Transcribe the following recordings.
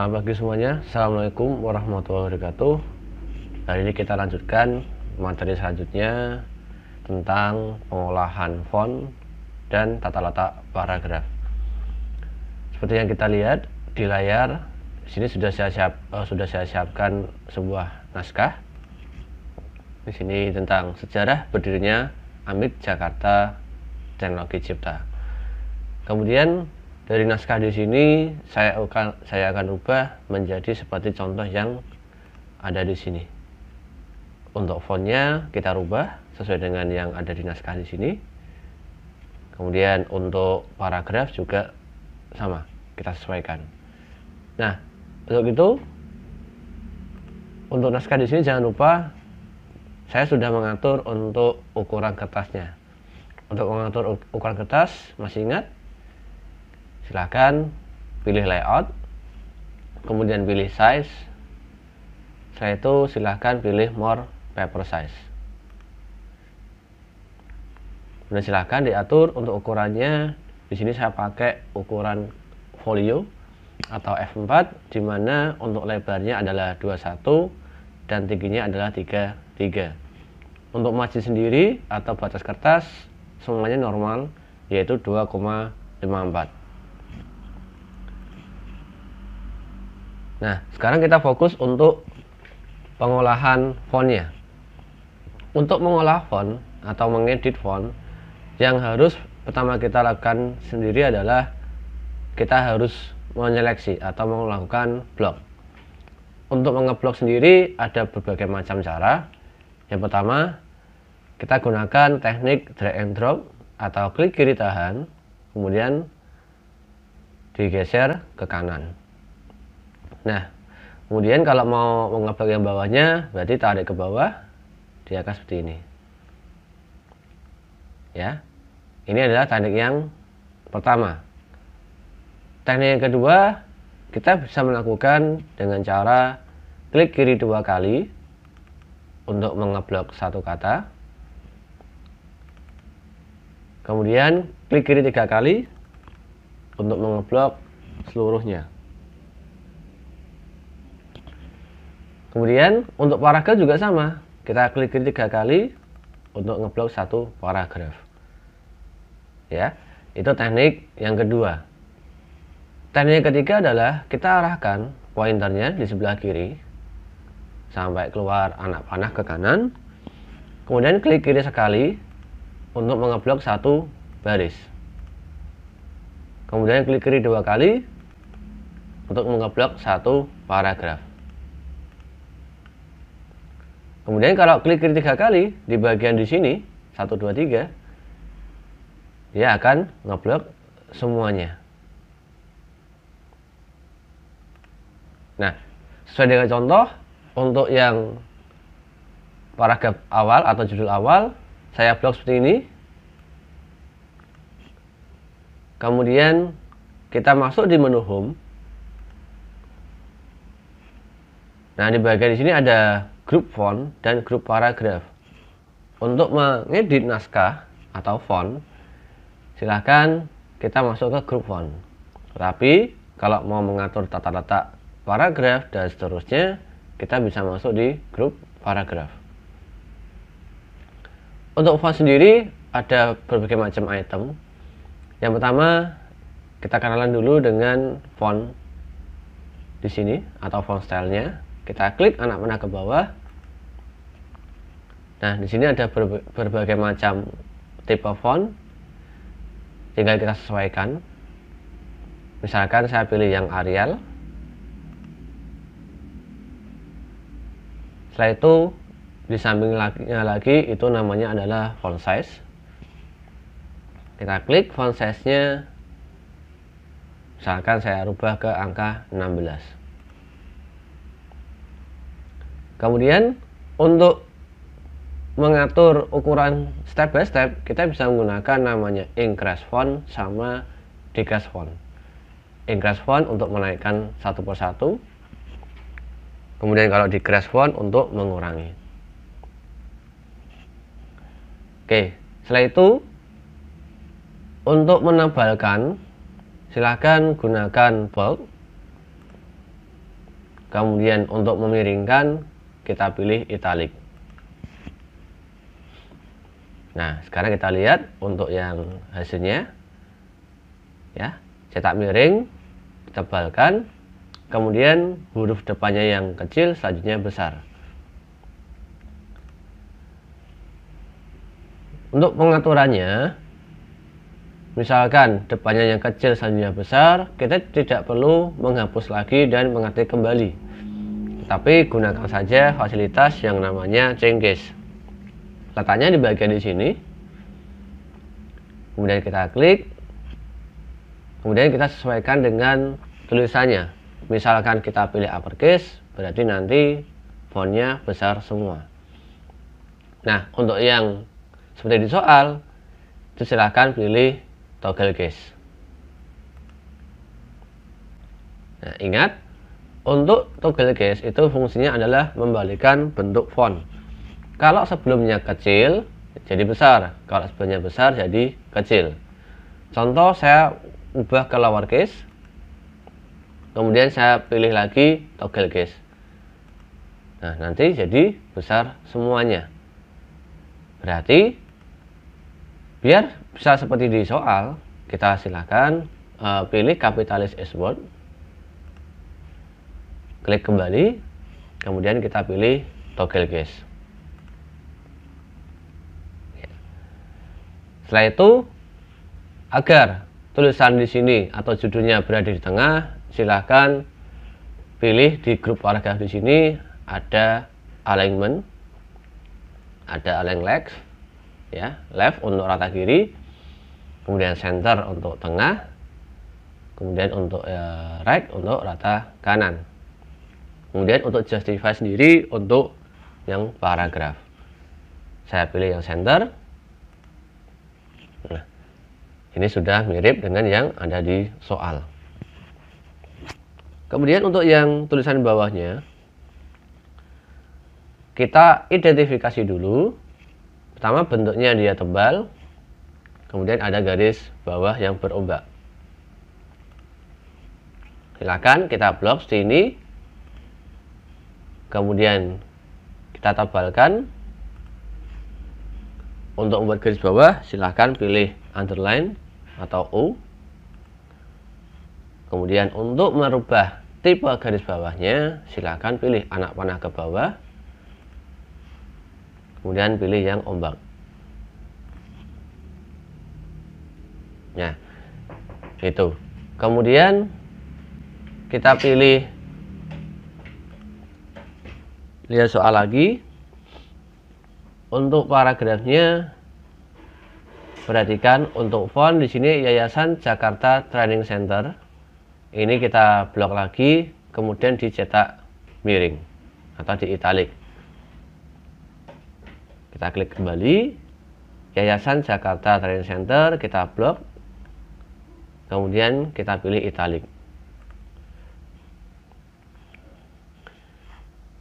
Selamat pagi semuanya. Assalamualaikum warahmatullahi wabarakatuh. Hari ini kita lanjutkan materi selanjutnya tentang pengolahan font dan tata letak paragraf. Seperti yang kita lihat di layar, di sini sudah saya siap uh, sudah saya siapkan sebuah naskah. Di sini tentang sejarah berdirinya Amit Jakarta Teknologi Cipta. Kemudian dari naskah di sini saya akan saya akan ubah menjadi seperti contoh yang ada di sini. Untuk fontnya kita rubah sesuai dengan yang ada di naskah di sini. Kemudian untuk paragraf juga sama, kita sesuaikan. Nah, untuk itu untuk naskah di sini jangan lupa saya sudah mengatur untuk ukuran kertasnya. Untuk mengatur ukuran kertas masih ingat silahkan pilih layout kemudian pilih size setelah itu silahkan pilih more paper size kemudian silahkan diatur untuk ukurannya di sini saya pakai ukuran folio atau F4 di mana untuk lebarnya adalah 21 dan tingginya adalah 33 untuk margin sendiri atau batas kertas semuanya normal yaitu 2,54 Nah, sekarang kita fokus untuk pengolahan fontnya. Untuk mengolah font atau mengedit font, yang harus pertama kita lakukan sendiri adalah kita harus menyeleksi atau melakukan blok. Untuk mengeblok sendiri ada berbagai macam cara. Yang pertama, kita gunakan teknik drag and drop atau klik kiri tahan, kemudian digeser ke kanan. Nah, kemudian kalau mau mengeblok yang bawahnya, berarti tarik ke bawah, dia akan seperti ini. Ya, ini adalah teknik yang pertama. Teknik yang kedua, kita bisa melakukan dengan cara klik kiri dua kali untuk mengeblok satu kata. Kemudian klik kiri tiga kali untuk mengeblok seluruhnya. Kemudian untuk paragraf juga sama. Kita klik tiga kali untuk ngeblok satu paragraf. Ya, itu teknik yang kedua. Teknik yang ketiga adalah kita arahkan pointernya di sebelah kiri sampai keluar anak panah ke kanan. Kemudian klik kiri sekali untuk mengeblok satu baris. Kemudian klik kiri dua kali untuk mengeblok satu paragraf. Kemudian kalau klik kiri tiga kali di bagian di sini 1 2 3 dia akan ngeblok semuanya. Nah, sesuai dengan contoh untuk yang paragraf awal atau judul awal saya blok seperti ini. Kemudian kita masuk di menu home. Nah, di bagian di sini ada grup font dan grup paragraf. Untuk mengedit naskah atau font, silahkan kita masuk ke grup font. Tapi kalau mau mengatur tata letak paragraf dan seterusnya, kita bisa masuk di grup paragraf. Untuk font sendiri ada berbagai macam item. Yang pertama, kita kenalan dulu dengan font di sini atau font stylenya. Kita klik anak panah ke bawah, Nah, di sini ada berbagai macam tipe font. Tinggal kita sesuaikan. Misalkan saya pilih yang Arial. Setelah itu di sampingnya eh, lagi itu namanya adalah font size. Kita klik font size-nya. Misalkan saya rubah ke angka 16. Kemudian untuk mengatur ukuran step by step kita bisa menggunakan namanya increase font sama decrease font increase font untuk menaikkan satu persatu kemudian kalau decrease font untuk mengurangi oke setelah itu untuk menebalkan silahkan gunakan bulk kemudian untuk memiringkan kita pilih italic Nah, sekarang kita lihat untuk yang hasilnya. Ya, cetak miring, tebalkan, kemudian huruf depannya yang kecil, selanjutnya besar. Untuk pengaturannya, misalkan depannya yang kecil, selanjutnya besar, kita tidak perlu menghapus lagi dan mengetik kembali. Tapi gunakan saja fasilitas yang namanya cengkes katanya di bagian di sini kemudian kita klik kemudian kita sesuaikan dengan tulisannya misalkan kita pilih uppercase berarti nanti fontnya besar semua nah untuk yang seperti di soal itu silahkan pilih toggle case nah ingat untuk toggle case itu fungsinya adalah membalikan bentuk font kalau sebelumnya kecil, jadi besar. Kalau sebelumnya besar, jadi kecil. Contoh, saya ubah ke lower Kemudian saya pilih lagi toggle case. Nah, nanti jadi besar semuanya. Berarti, biar bisa seperti di soal, kita silakan uh, pilih kapitalis S word. Klik kembali, kemudian kita pilih toggle case. Setelah itu, agar tulisan di sini atau judulnya berada di tengah, silahkan pilih di grup paragraf di sini ada alignment, ada align left, ya, left untuk rata kiri, kemudian center untuk tengah, kemudian untuk eh, right untuk rata kanan. Kemudian untuk justify sendiri untuk yang paragraf. Saya pilih yang center, ini sudah mirip dengan yang ada di soal. Kemudian untuk yang tulisan bawahnya, kita identifikasi dulu. Pertama bentuknya dia tebal, kemudian ada garis bawah yang berombak. Silakan kita blok sini, kemudian kita tebalkan untuk membuat garis bawah, silahkan pilih underline atau U. Kemudian untuk merubah tipe garis bawahnya, silahkan pilih anak panah ke bawah. Kemudian pilih yang ombak. Nah, itu. Kemudian kita pilih lihat soal lagi untuk paragrafnya perhatikan untuk font di sini Yayasan Jakarta Training Center. Ini kita blok lagi, kemudian dicetak miring atau di italik. Kita klik kembali Yayasan Jakarta Training Center, kita blok. Kemudian kita pilih italik.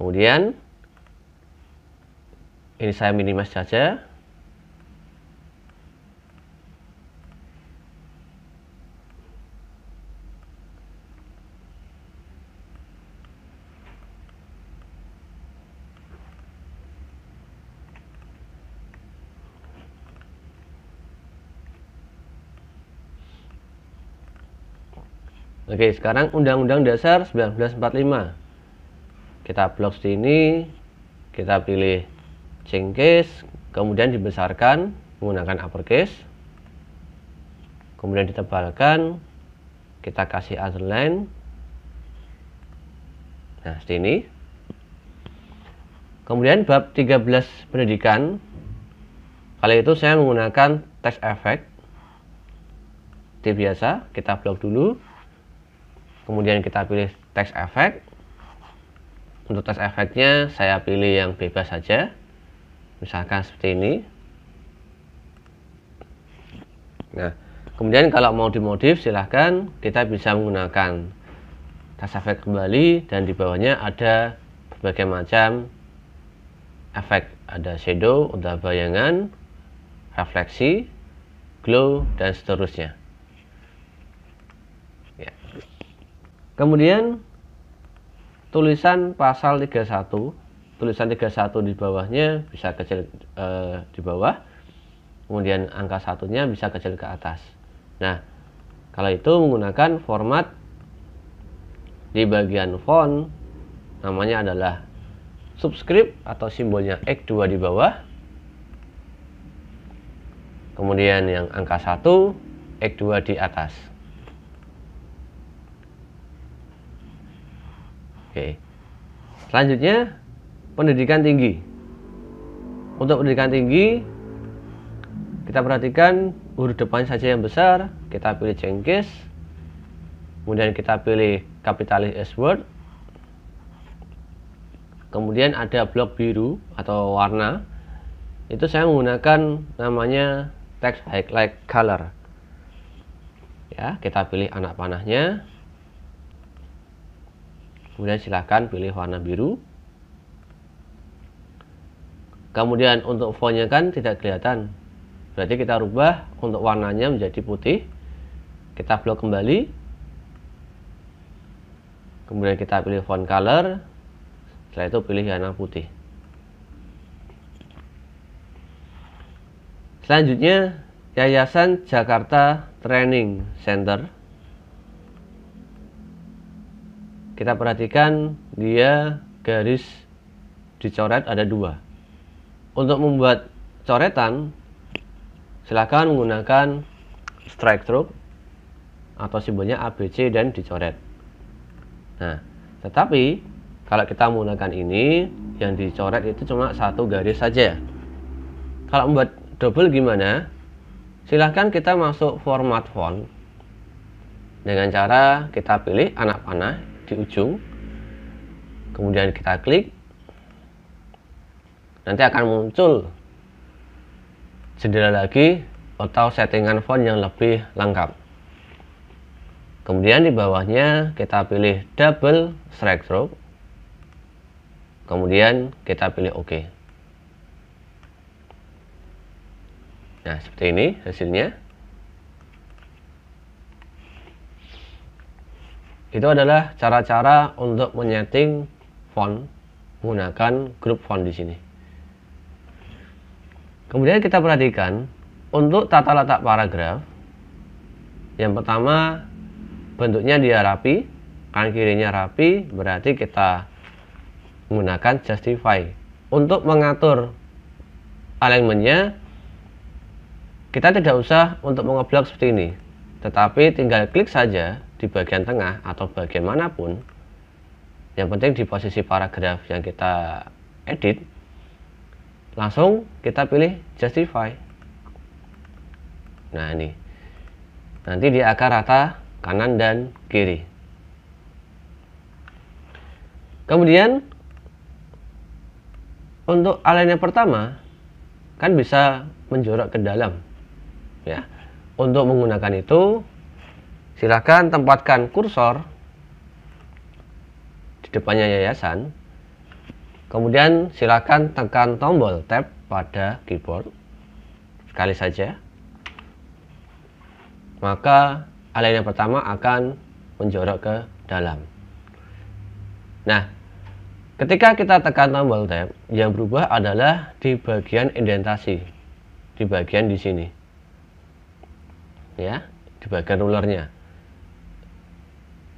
Kemudian ini saya minimis saja Oke, sekarang Undang-Undang Dasar 1945. Kita blok sini, kita pilih cengkes kemudian dibesarkan menggunakan uppercase, kemudian ditebalkan, kita kasih underline Nah, sini. Kemudian bab 13 pendidikan. Kali itu saya menggunakan text effect. Seperti biasa, kita blok dulu. Kemudian kita pilih text effect. Untuk text effectnya saya pilih yang bebas saja misalkan seperti ini nah kemudian kalau mau dimodif silahkan kita bisa menggunakan tas efek kembali dan di bawahnya ada berbagai macam efek ada shadow ada bayangan refleksi glow dan seterusnya ya. kemudian tulisan pasal 31 tulisan 31 di bawahnya bisa kecil e, di bawah kemudian angka satunya bisa kecil ke atas nah kalau itu menggunakan format di bagian font namanya adalah subscript atau simbolnya X2 di bawah kemudian yang angka 1 X2 di atas oke selanjutnya pendidikan tinggi. Untuk pendidikan tinggi, kita perhatikan huruf depan saja yang besar, kita pilih Cengkis, kemudian kita pilih kapitalis S word, kemudian ada blok biru atau warna, itu saya menggunakan namanya text highlight color. Ya, kita pilih anak panahnya, kemudian silahkan pilih warna biru kemudian untuk fontnya kan tidak kelihatan berarti kita rubah untuk warnanya menjadi putih kita blok kembali kemudian kita pilih font color setelah itu pilih warna putih selanjutnya Yayasan Jakarta Training Center kita perhatikan dia garis dicoret ada dua untuk membuat coretan silahkan menggunakan strike stroke atau simbolnya ABC dan dicoret nah tetapi kalau kita menggunakan ini yang dicoret itu cuma satu garis saja kalau membuat double gimana silahkan kita masuk format font dengan cara kita pilih anak panah di ujung kemudian kita klik nanti akan muncul jendela lagi atau settingan font yang lebih lengkap kemudian di bawahnya kita pilih double strike stroke kemudian kita pilih OK nah seperti ini hasilnya itu adalah cara-cara untuk menyeting font menggunakan grup font di sini Kemudian kita perhatikan untuk tata letak paragraf. Yang pertama bentuknya dia rapi, kan kirinya rapi, berarti kita menggunakan justify. Untuk mengatur alignmentnya, kita tidak usah untuk mengeblok seperti ini. Tetapi tinggal klik saja di bagian tengah atau bagian manapun. Yang penting di posisi paragraf yang kita edit, langsung kita pilih justify nah ini nanti dia akan rata kanan dan kiri kemudian untuk align yang pertama kan bisa menjorok ke dalam ya untuk menggunakan itu silahkan tempatkan kursor di depannya yayasan Kemudian silakan tekan tombol tab pada keyboard sekali saja. Maka alien yang pertama akan menjorok ke dalam. Nah, ketika kita tekan tombol tab, yang berubah adalah di bagian indentasi. Di bagian di sini. Ya, di bagian rulernya.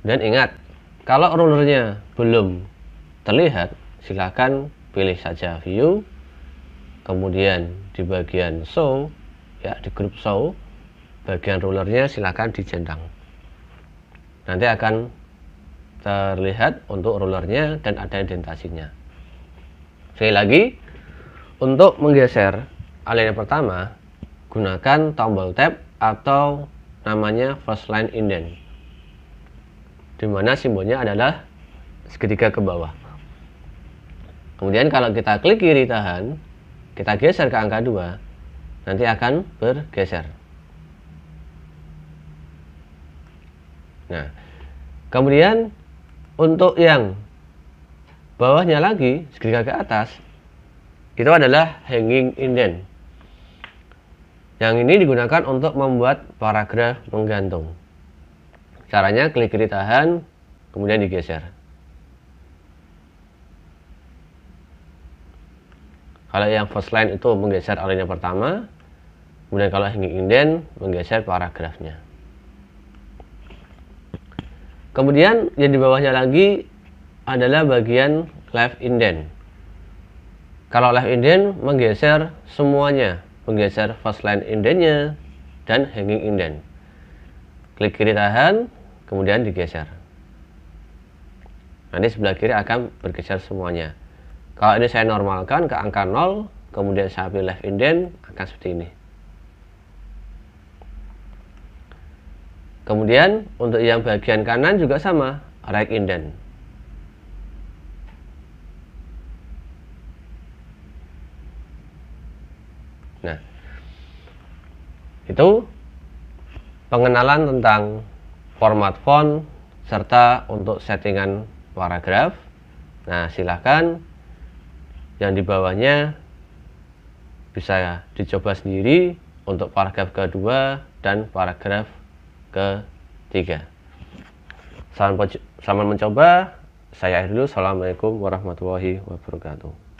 Dan ingat, kalau rulernya belum terlihat, silakan pilih saja view kemudian di bagian show ya di grup show bagian rulernya silakan dicentang nanti akan terlihat untuk rulernya dan ada indentasinya sekali lagi untuk menggeser alien pertama gunakan tombol tab atau namanya first line indent dimana simbolnya adalah segitiga ke bawah Kemudian kalau kita klik kiri tahan, kita geser ke angka 2, nanti akan bergeser. Nah, kemudian untuk yang bawahnya lagi, segera ke atas, itu adalah hanging indent. Yang ini digunakan untuk membuat paragraf menggantung. Caranya klik kiri tahan, kemudian digeser. Kalau yang first line itu menggeser alinea pertama, kemudian kalau hanging indent menggeser paragrafnya. Kemudian yang di bawahnya lagi adalah bagian left indent. Kalau left indent menggeser semuanya, menggeser first line indentnya dan hanging indent. Klik kiri tahan, kemudian digeser. Nanti sebelah kiri akan bergeser semuanya. Kalau ini saya normalkan ke angka 0, kemudian saya pilih left indent, akan seperti ini. Kemudian untuk yang bagian kanan juga sama, right indent. Nah, itu pengenalan tentang format font serta untuk settingan paragraf. Nah, silahkan yang di bawahnya bisa dicoba sendiri untuk paragraf kedua dan paragraf ketiga. Selamat, mencoba. Saya akhir dulu. Assalamualaikum warahmatullahi wabarakatuh.